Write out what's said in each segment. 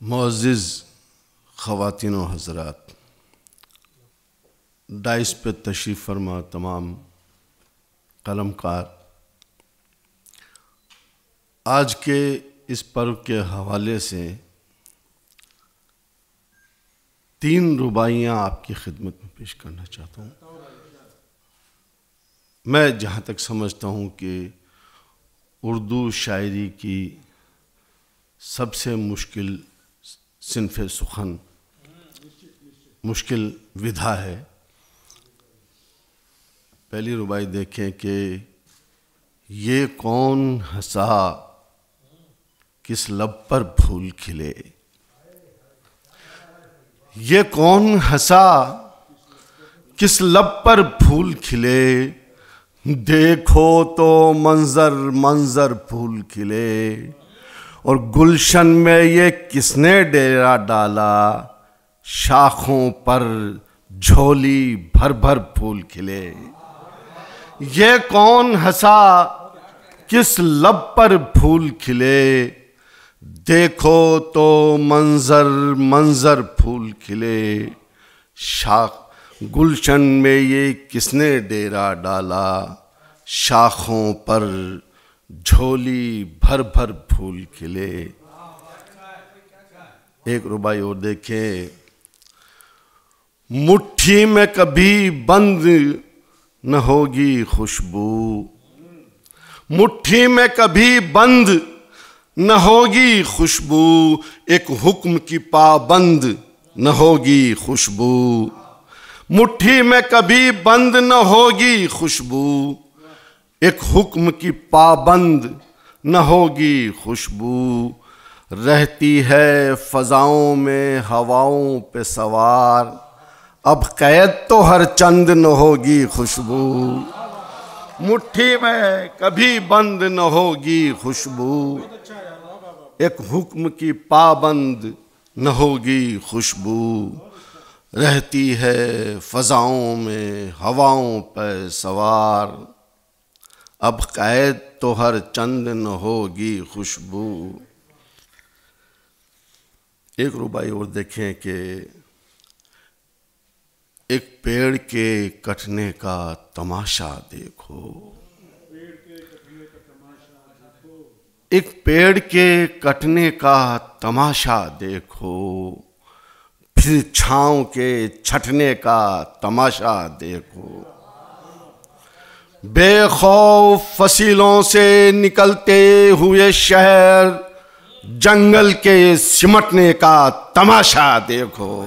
Moz ख़वातिन हजरात dice पे तशीफ़ फरमा तमाम कलमकार आज के इस पर्व के हवाले से तीन रुबाइयाँ आपकी खिदमत में पेश करना चाहता हूँ मैं जहाँ तक समझता हूँ कि उर्दू शायरी की सबसे मुश्किल सिनफ सुखन मुश्किल विधा है पहली रुबाई देखें कि ये कौन हंसा किस लब पर फूल खिले ये कौन हंसा किस लब पर फूल खिले देखो तो मंजर मंजर फूल खिले और गुलशन में ये किसने डेरा डाला शाखों पर झोली भर भर फूल खिले ये कौन हंसा किस लब पर फूल खिले देखो तो मंजर मंजर फूल खिले शाख गुलशन में ये किसने डेरा डाला शाखों पर झोली भर भर फूल खिले एक रुबाई और देखे मुट्ठी में कभी बंद न होगी खुशबू मुट्ठी में कभी बंद न होगी खुशबू एक हुक्म की पाबंद न होगी खुशबू मुट्ठी में कभी बंद न होगी खुशबू एक हुक्म की पाबंद न होगी खुशबू रहती है फ़ज़ाओं में हवाओं पे सवार अब कैद तो हर चंद न होगी खुशबू मुट्ठी में कभी बंद न होगी खुशबू एक हुक्म की पाबंद न होगी खुशबू रहती है फ़ज़ाओं में हवाओं पे सवार अब कैद तो हर चंद न होगी खुशबू एक रुबाई और देखें कि एक पेड़ के कटने का तमाशा देखो एक पेड़ के कटने का तमाशा देखो फिर छाँव के छटने का तमाशा देखो बेखौफ फसीलों से निकलते हुए शहर जंगल के सिमटने का तमाशा देखो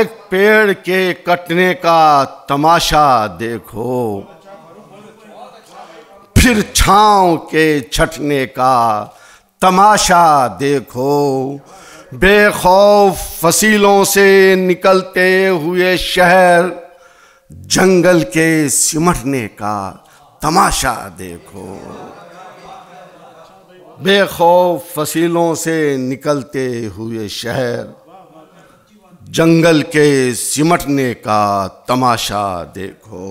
एक पेड़ के कटने का तमाशा देखो फिर छांव के छटने का तमाशा देखो बेखौफ फसीलों से निकलते हुए शहर जंगल के सिमटने का तमाशा देखो बेखौफ फसीलों से निकलते हुए शहर जंगल के सिमटने का तमाशा देखो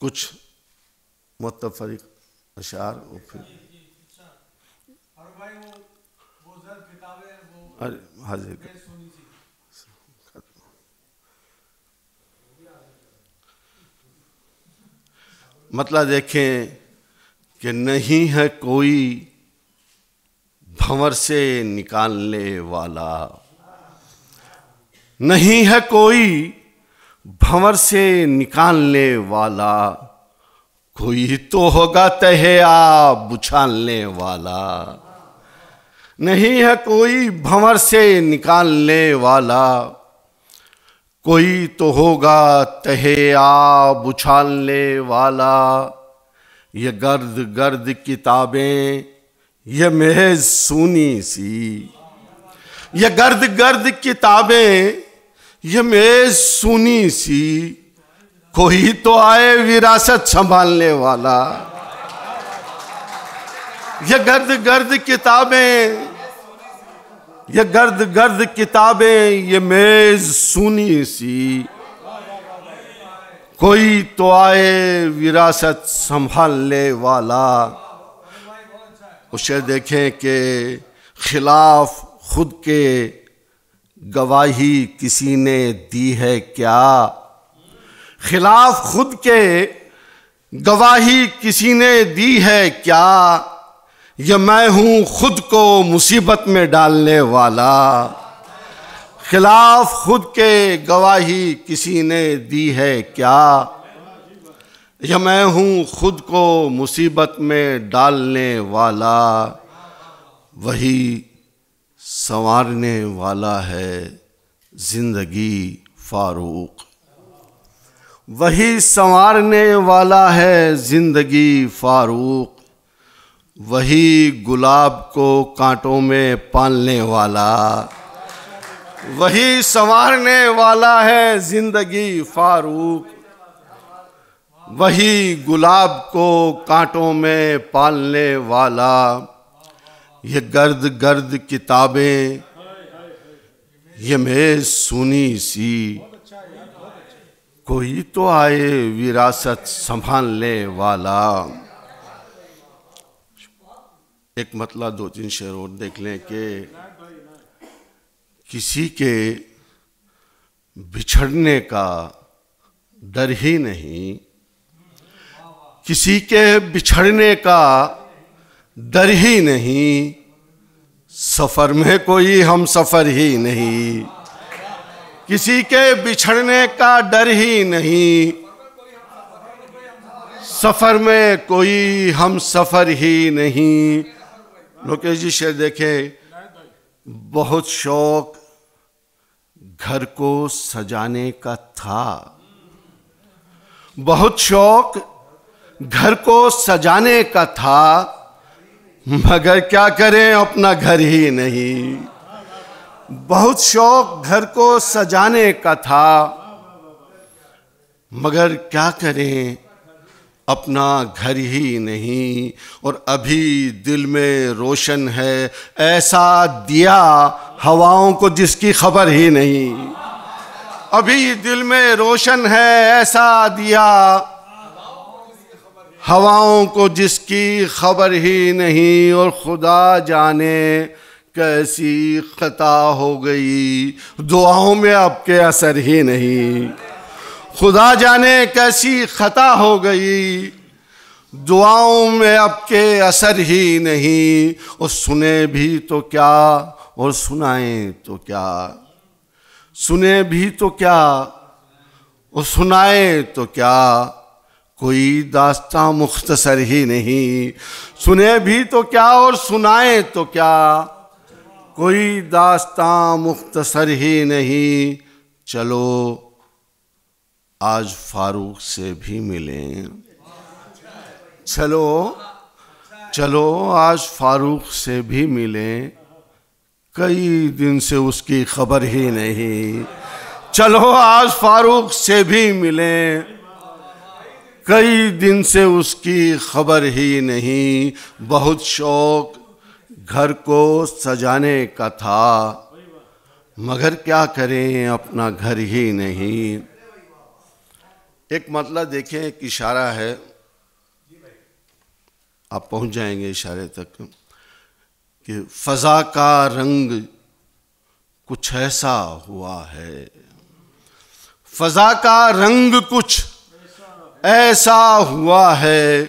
कुछ मुतफरिक अशार और फिर अरे हाजिर कर मतलब देखें कि नहीं है कोई भंवर से निकालने वाला नहीं है कोई भंवर से निकालने वाला कोई तो होगा तहे आ बुछालने वाला नहीं है कोई भंवर से निकालने वाला कोई तो होगा तहे आब उछालने वाला ये गर्द गर्द किताबें ये महज सुनी सी ये गर्द गर्द किताबें ये महज सुनी सी कोई तो आए विरासत संभालने वाला ये गर्द गर्द किताबें ये गर्द गर्द किताबें ये मेज सुनी सी कोई तो आए विरासत संभालने वाला उसे देखें कि खिलाफ खुद के गवाही किसी ने दी है क्या खिलाफ खुद के गवाही किसी ने दी है क्या ये मैं हूँ खुद को मुसीबत में डालने वाला खिलाफ खुद के गवाही किसी ने दी है क्या यह मैं हूँ खुद को मुसीबत में डालने वाला वही संवारने वाला है ज़िंदगी फारूक वही संवारने वाला है ज़िंदगी फारूक वही गुलाब को कांटों में पालने वाला वही संवारने वाला है जिंदगी फारूक वही गुलाब को कांटों में पालने वाला ये गर्द गर्द किताबें ये मैं सुनी सी कोई तो आए विरासत संभालने वाला एक मतला दो तीन शेर और देख लें कि किसी के बिछड़ने का डर ही नहीं किसी के बिछड़ने का डर ही नहीं सफ़र में कोई हम सफ़र ही नहीं किसी के बिछड़ने का डर ही नहीं सफ़र में कोई हम सफ़र ही नहीं लोकेश जी शेर देखे बहुत शौक घर को सजाने का था बहुत शौक घर को सजाने का था मगर क्या करें अपना घर ही नहीं बहुत शौक घर को सजाने का था मगर क्या करें अपना घर ही नहीं और अभी दिल में रोशन है ऐसा दिया हवाओं को जिसकी खबर ही नहीं अभी दिल में रोशन है ऐसा दिया हवाओं को जिसकी खबर ही नहीं और खुदा जाने कैसी खता हो गई दुआओं में आपके असर ही नहीं खुदा जाने कैसी खता हो गई दुआओं में अब के असर ही नहीं और सुने भी तो क्या और सुनाएं तो क्या सुने भी तो क्या और सुनाए तो क्या कोई दास्ता मुख्तसर ही नहीं सुने भी तो क्या और सुनाए तो क्या कोई दास्ता मुख्तसर ही नहीं चलो आज फारूक से भी मिलें चलो चलो आज फारूक से भी मिलें कई दिन से उसकी खबर ही नहीं चलो आज फारूक से भी मिलें कई दिन से उसकी खबर ही नहीं बहुत शौक घर को सजाने का था मगर क्या करें अपना घर ही नहीं एक मतलब देखें एक इशारा है आप पहुंच जाएंगे इशारे तक कि फजा का रंग कुछ ऐसा हुआ है फजा का रंग कुछ ऐसा हुआ है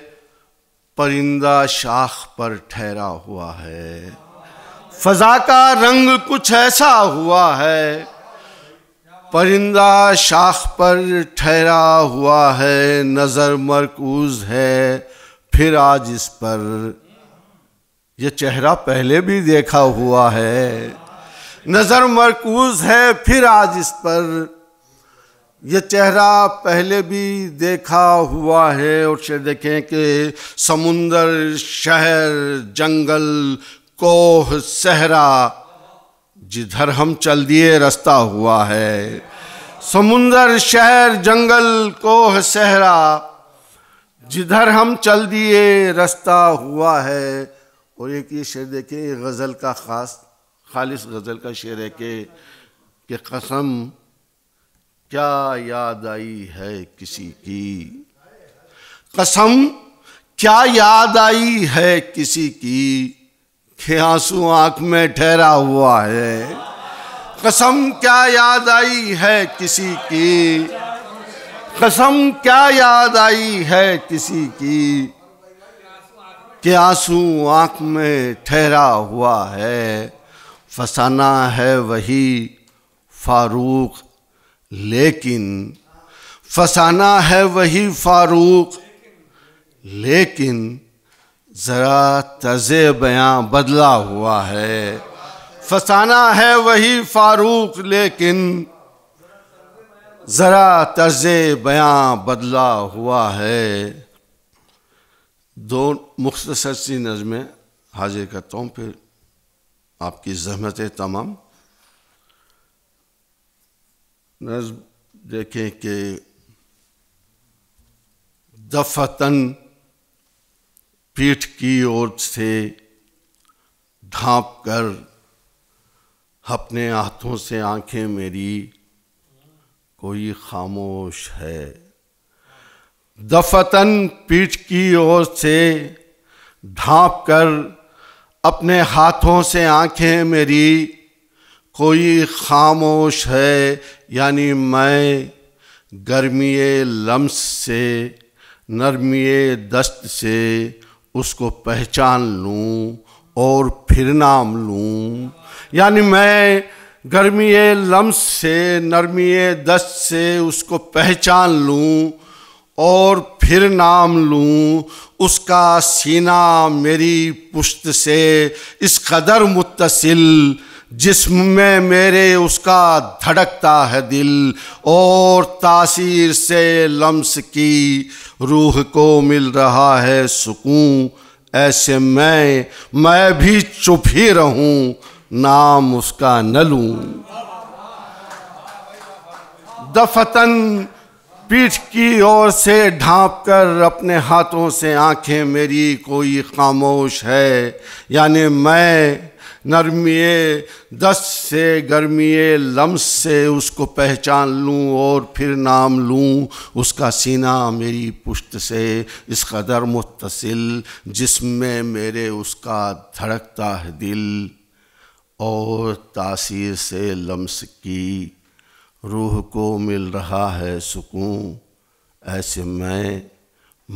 परिंदा शाख पर ठहरा हुआ है फजा का रंग कुछ ऐसा हुआ है परिंदा शाख पर ठहरा हुआ है नज़र मरकूज है फिर आज इस पर यह चेहरा पहले भी देखा हुआ है नज़र मरकूज है फिर आज इस पर यह चेहरा पहले भी देखा हुआ है और से देखें कि समुंदर शहर जंगल कोह सहरा जिधर हम चल दिए रास्ता हुआ है समुंदर शहर जंगल कोह सहरा जिधर हम चल दिए रास्ता हुआ है और एक ये शेर देखे गज़ल का ख़ास खालिस गज़ल का शेर है कि कि कसम क्या याद आई है किसी की कसम क्या याद आई है किसी की के आंसू आंख में ठहरा हुआ है कसम क्या याद आई है किसी की कसम क्या याद आई है किसी की के आंसू आंख में ठहरा हुआ है फसाना है वही फारूक लेकिन फसाना है वही फारूक लेकिन ज़रा तज़ बयाँ बदला हुआ है फसाना है वही फारूक लेकिन ज़रा तर्ज बयाँ बदला हुआ है दो मुख्तसर सी नज़में हाजिर करता हूँ फिर आपकी जहमत तमाम नज़म देखें कि दफतन पीठ की ओर से ढांप कर अपने हाथों से आंखें मेरी कोई खामोश है दफतन पीठ की ओर से ढांप कर अपने हाथों से आंखें मेरी कोई खामोश है यानी मैं गर्मी लम्स से नरमी दस्त से उसको पहचान लूँ और फिर नाम लूँ यानी मैं गर्मी लम्स से नरमी दस्त से उसको पहचान लूँ और फिर नाम लूं उसका सीना मेरी पुश्त से इस कदर मुतसिल जिसम में मेरे उसका धड़कता है दिल और तासीर से लम्स की रूह को मिल रहा है सुकून ऐसे मैं मैं भी चुप ही रहूं नाम उसका न लूं दफतन पीठ की ओर से ढांप कर अपने हाथों से आंखें मेरी कोई खामोश है यानी मैं नरमिए दस से गर्मिए लम्स से उसको पहचान लूँ और फिर नाम लूँ उसका सीना मेरी पुश्त से इस कदर मुतसिल जिसमें मेरे उसका धड़कता है दिल और तासीर से लम्स की रूह को मिल रहा है सुकून ऐसे मैं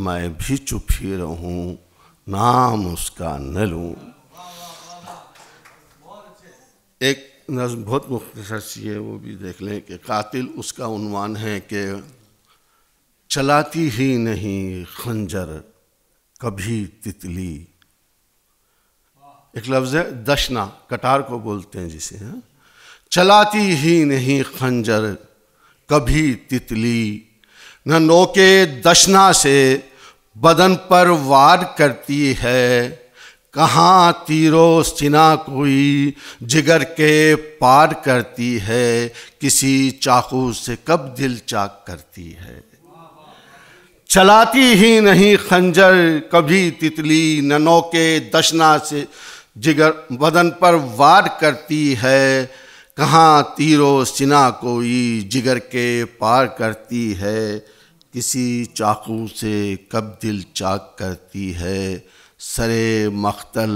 मैं भी चुप ही रहूँ नाम उसका न लूँ एक नज़म बहुत मुख्तर सी है वो भी देख लें कि कातिल उसका उनवान है कि चलाती ही नहीं खंजर कभी तितली एक लफ्ज़ है दशना कटार को बोलते हैं जिसे हैं हाँ। चलाती ही नहीं खंजर कभी तितली न नोके दशना से बदन पर वार करती है कहाँ तीरों सिना कोई जिगर के पार करती है किसी चाकू से कब दिल चाक करती है चलाती ही नहीं खंजर कभी तितली ननो के दशना से जिगर बदन पर वार करती है कहाँ तीरो सिना कोई जिगर के पार करती है किसी चाकू से कब दिल चाक करती है सरे मख्तल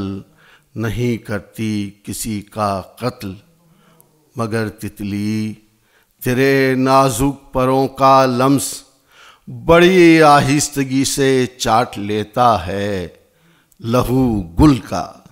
नहीं करती किसी का कत्ल मगर तितली तेरे नाजुक परों का लम्स बड़ी आहिस्तगी से चाट लेता है लहू गुल का